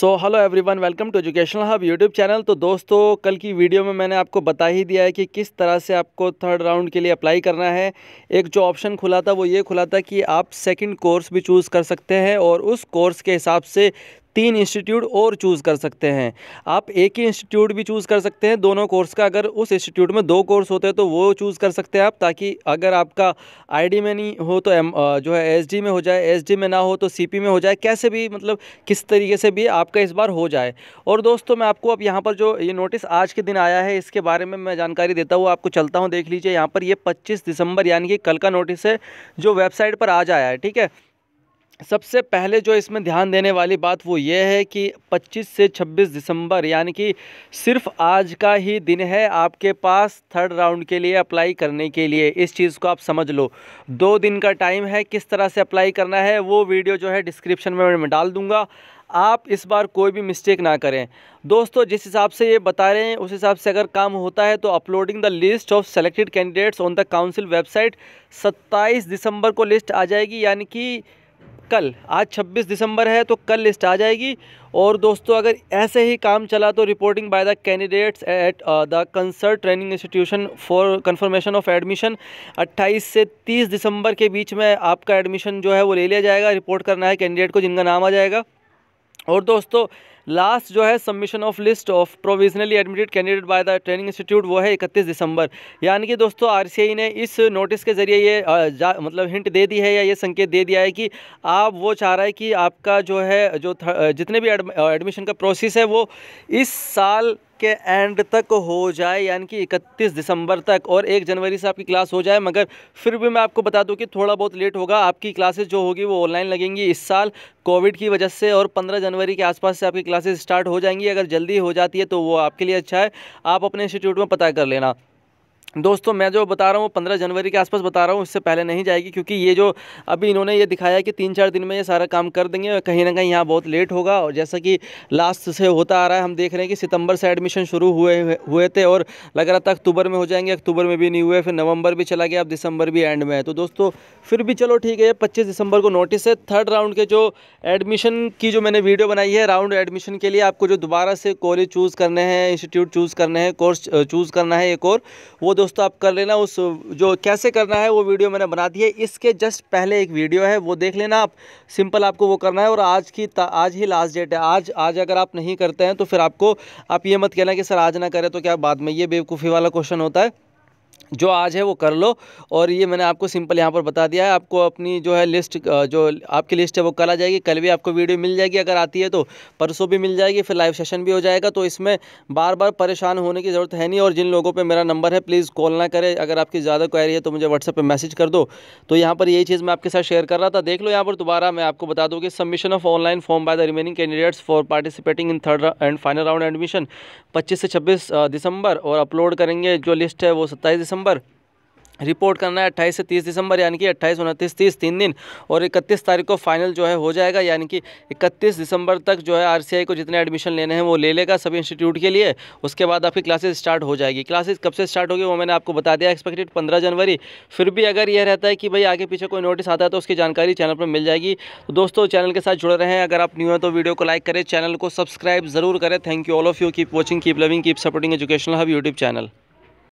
so hello everyone welcome to educational hub YouTube channel तो दोस्तों कल की वीडियो में मैंने आपको बता ही दिया है कि किस तरह से आपको थर्ड राउंड के लिए अप्लाई करना है एक जो ऑप्शन खुला था वो ये खुला था कि आप सेकंड कोर्स भी चूज़ कर सकते हैं और उस कोर्स के हिसाब से तीन इंस्टीट्यूट और चूज़ कर सकते हैं आप एक ही इंस्टीट्यूट भी चूज़ कर सकते हैं दोनों कोर्स का अगर उस इंस्टीट्यूट में दो कोर्स होते हैं तो वो चूज़ कर सकते हैं आप ताकि अगर आपका आईडी में नहीं हो तो एम जो है एसडी में हो जाए एसडी में ना हो तो सीपी में हो जाए कैसे भी मतलब किस तरीके से भी आपका इस बार हो जाए और दोस्तों मैं आपको अब यहाँ पर जो ये नोटिस आज के दिन आया है इसके बारे में मैं जानकारी देता हूँ आपको चलता हूँ देख लीजिए यहाँ पर ये पच्चीस दिसंबर यानी कि कल का नोटिस है जो वेबसाइट पर आज आया है ठीक है सबसे पहले जो इसमें ध्यान देने वाली बात वो ये है कि 25 से 26 दिसंबर यानी कि सिर्फ आज का ही दिन है आपके पास थर्ड राउंड के लिए अप्लाई करने के लिए इस चीज़ को आप समझ लो दो दिन का टाइम है किस तरह से अप्लाई करना है वो वीडियो जो है डिस्क्रिप्शन में मैं डाल दूँगा आप इस बार कोई भी मिस्टेक ना करें दोस्तों जिस हिसाब से ये बता रहे हैं उस हिसाब से अगर काम होता है तो uploading the list of selected candidates on the council website 27 दिसंबर को लिस्ट आ जाएगी यानी कि कल आज 26 दिसंबर है तो कल लिस्ट आ जाएगी और दोस्तों अगर ऐसे ही काम चला तो reporting by the candidates at the concerned training institution for confirmation of admission 28 से 30 दिसंबर के बीच में आपका एडमिशन जो है वो ले लिया जाएगा रिपोर्ट करना है कैंडिडेट को जिनका नाम आ जाएगा और दोस्तों लास्ट जो है submission of list of provisionally admitted candidate by the training institute वो है इकतीस दिसंबर यानी कि दोस्तों आरसीआई ने इस नोटिस के ज़रिए ये जा, मतलब हिंट दे दी है या ये संकेत दे दिया है कि आप वो चाह रहा है कि आपका जो है जो जितने भी एडमिशन का प्रोसेस है वो इस साल के एंड तक हो जाए यानी कि 31 दिसंबर तक और एक जनवरी से आपकी क्लास हो जाए मगर फिर भी मैं आपको बता दूं कि थोड़ा बहुत लेट होगा आपकी क्लासेस जो होगी वो ऑनलाइन लगेंगी इस साल कोविड की वजह से और 15 जनवरी के आसपास से आपकी क्लासेस स्टार्ट हो जाएंगी अगर जल्दी हो जाती है तो वो आपके लिए अच्छा है आप अपने इंस्टीट्यूट में पता कर लेना दोस्तों मैं जो बता रहा हूँ पंद्रह जनवरी के आसपास बता रहा हूँ इससे पहले नहीं जाएगी क्योंकि ये जो अभी इन्होंने ये दिखाया कि तीन चार दिन में ये सारा काम कर देंगे कहीं ना कहीं यहाँ बहुत लेट होगा और जैसा कि लास्ट से होता आ रहा है हम देख रहे हैं कि सितंबर से एडमिशन शुरू हुए हुए थे और लग रहा था अक्टूबर में हो जाएंगे अक्टूबर में भी नहीं हुए फिर नवंबर भी चला गया अब दिसंबर भी एंड में है तो दोस्तों फिर भी चलो ठीक है पच्चीस दिसंबर को नोटिस है थर्ड राउंड के जो एडमिशन की जो मैंने वीडियो बनाई है राउंड एडमिशन के लिए आपको जो दोबारा से कॉलेज चूज़ करने हैं इंस्टीट्यूट चूज़ करने हैं कोर्स चूज़ करना है एक और वो दोस्तों आप कर लेना उस जो कैसे करना है वो वीडियो मैंने बना दी है इसके जस्ट पहले एक वीडियो है वो देख लेना आप सिंपल आपको वो करना है और आज की आज ही लास्ट डेट है आज आज अगर आप नहीं करते हैं तो फिर आपको आप ये मत कहना कि सर आज ना करें तो क्या बाद में ये बेवकूफ़ी वाला क्वेश्चन होता है जो आज है वो कर लो और ये मैंने आपको सिंपल यहाँ पर बता दिया है आपको अपनी जो है लिस्ट जो आपकी लिस्ट है वो कल आ जाएगी कल भी आपको वीडियो मिल जाएगी अगर आती है तो परसों भी मिल जाएगी फिर लाइव सेशन भी हो जाएगा तो इसमें बार बार परेशान होने की ज़रूरत है नहीं और जिन लोगों पर मेरा नंबर है प्लीज़ कॉल ना करें अगर आपकी ज़्यादा क्वारी है तो मुझे व्हाट्सएप पर मैसेज कर दो तो यहाँ पर यही चीज़ मैं आपके साथ शेयर कर रहा था देख लो यहाँ पर दोबारा मैं आपको बता दूँ कि submission of online form by the remaining candidates for participating in third and final round admission पच्चीस से छब्बीस दिसंबर और अपलोड करेंगे जो लिस्ट है वो सत्ताईस दिसंबर दिसंबर रिपोर्ट करना है अट्ठाईस से तीस दिसंबर यानी कि अट्ठाईस उनतीस तीस तीन दिन और इकतीस तारीख को फाइनल जो है हो जाएगा यानी कि इकतीस दिसंबर तक जो है आरसीआई को जितने एडमिशन लेने हैं वो ले लेगा सभी इंस्टीट्यूट के लिए उसके बाद आपकी क्लासेस स्टार्ट हो जाएगी क्लासेस कब से स्टार्ट होगी वो मैंने आपको बता दिया एक्सपेक्टेड पंद्रह जनवरी फिर भी अगर यह रहता है कि भाई आगे पीछे कोई नोटिस आता है तो उसकी जानकारी चैनल पर मिल जाएगी तो दोस्तों चैनल के साथ जुड़े रहें अगर आप न्यू हैं तो वीडियो को लाइक करें चैनल को सब्सक्राइब जरूर करें thank you all of you keep watching keep loving keep supporting educational hub YouTube channel